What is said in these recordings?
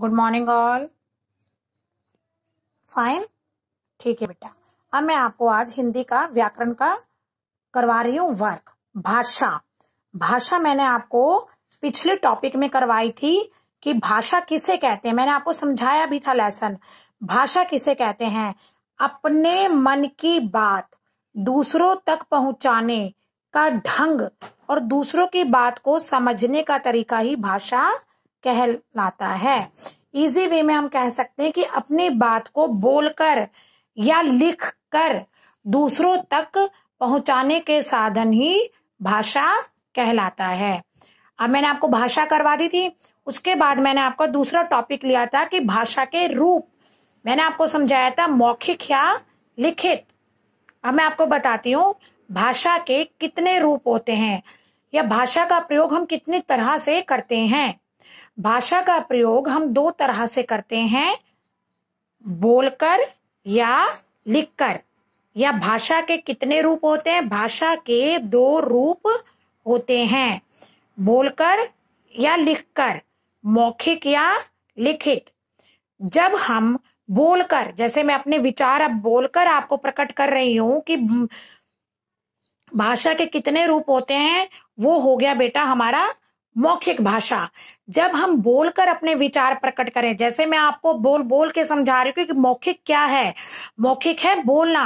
good morning all fine ठीक है बेटा अब मैं आपको आज हिंदी का व्याकरण का करवा रही हूँ वर्क भाषा भाषा मैंने आपको पिछले टॉपिक में करवाई थी कि भाषा किसे कहते हैं मैंने आपको समझाया भी था लेसन भाषा किसे कहते हैं अपने मन की बात दूसरों तक पहुंचाने का ढंग और दूसरों की बात को समझने का तरीका ही भाषा कहलाता है इजी वे में हम कह सकते हैं कि अपनी बात को बोलकर या लिख कर दूसरों तक पहुंचाने के साधन ही भाषा कहलाता है अब मैंने आपको भाषा करवा दी थी उसके बाद मैंने आपका दूसरा टॉपिक लिया था कि भाषा के रूप मैंने आपको समझाया था मौखिक या लिखित अब मैं आपको बताती हूँ भाषा के कितने रूप होते हैं या भाषा का प्रयोग हम कितनी तरह से करते हैं भाषा का प्रयोग हम दो तरह से करते हैं बोलकर या लिखकर या भाषा के कितने रूप होते हैं भाषा के दो रूप होते हैं बोलकर या लिखकर मौखिक या लिखित जब हम बोलकर जैसे मैं अपने विचार अब बोलकर आपको प्रकट कर रही हूं कि भाषा के कितने रूप होते हैं वो हो गया बेटा हमारा मौखिक भाषा जब हम बोलकर अपने विचार प्रकट करें जैसे मैं आपको बोल बोल के समझा रही हूँ कि मौखिक क्या है मौखिक है बोलना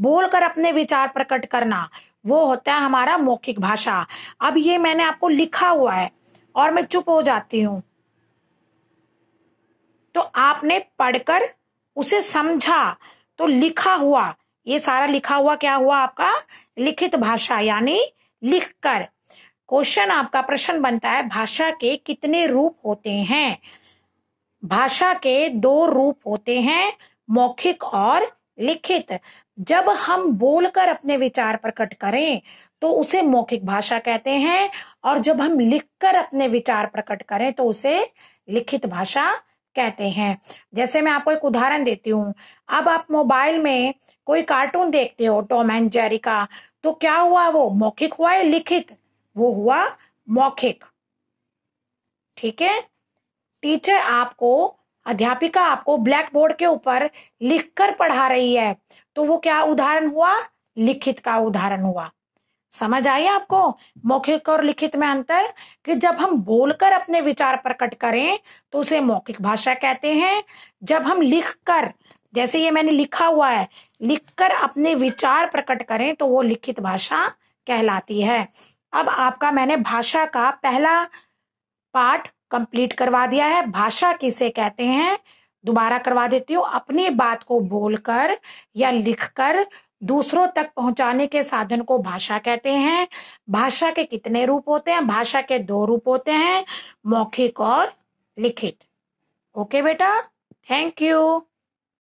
बोलकर अपने विचार प्रकट करना वो होता है हमारा मौखिक भाषा अब ये मैंने आपको लिखा हुआ है और मैं चुप हो जाती हूं तो आपने पढ़कर उसे समझा तो लिखा हुआ ये सारा लिखा हुआ क्या हुआ आपका लिखित भाषा यानी लिखकर क्वेश्चन आपका प्रश्न बनता है भाषा के कितने रूप होते हैं भाषा के दो रूप होते हैं मौखिक और लिखित जब हम बोलकर अपने विचार प्रकट करें तो उसे मौखिक भाषा कहते हैं और जब हम लिखकर अपने विचार प्रकट करें तो उसे लिखित भाषा कहते हैं जैसे मैं आपको एक उदाहरण देती हूँ अब आप मोबाइल में कोई कार्टून देखते हो टॉम एंड जेरी का तो क्या हुआ वो मौखिक हुआ या लिखित वो हुआ मौखिक ठीक है टीचर आपको अध्यापिका आपको ब्लैक बोर्ड के ऊपर लिखकर पढ़ा रही है तो वो क्या उदाहरण हुआ लिखित का उदाहरण हुआ समझ आई आपको मौखिक और लिखित में अंतर कि जब हम बोलकर अपने विचार प्रकट करें तो उसे मौखिक भाषा कहते हैं जब हम लिखकर जैसे ये मैंने लिखा हुआ है लिखकर अपने विचार प्रकट करें तो वो लिखित भाषा कहलाती है अब आपका मैंने भाषा का पहला पाठ कंप्लीट करवा दिया है भाषा किसे कहते हैं दोबारा करवा देती हूँ अपनी बात को बोलकर या लिखकर दूसरों तक पहुंचाने के साधन को भाषा कहते हैं भाषा के कितने रूप होते हैं भाषा के दो रूप होते हैं मौखिक और लिखित ओके बेटा थैंक यू